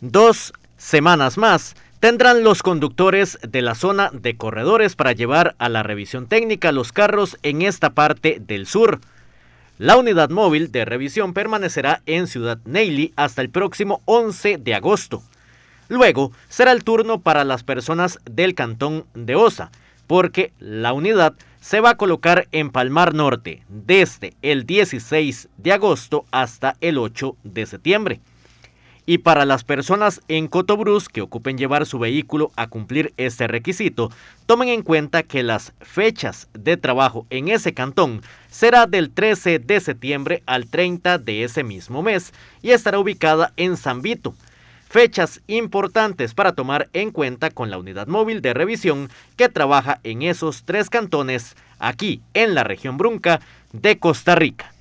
dos semanas más tendrán los conductores de la zona de corredores para llevar a la revisión técnica los carros en esta parte del sur. La unidad móvil de revisión permanecerá en Ciudad Neily hasta el próximo 11 de agosto. Luego será el turno para las personas del cantón de Osa, porque la unidad se va a colocar en Palmar Norte desde el 16 de agosto hasta el 8 de septiembre y para las personas en Cotobruz que ocupen llevar su vehículo a cumplir este requisito, tomen en cuenta que las fechas de trabajo en ese cantón será del 13 de septiembre al 30 de ese mismo mes y estará ubicada en San Vito. Fechas importantes para tomar en cuenta con la unidad móvil de revisión que trabaja en esos tres cantones aquí en la región Brunca de Costa Rica.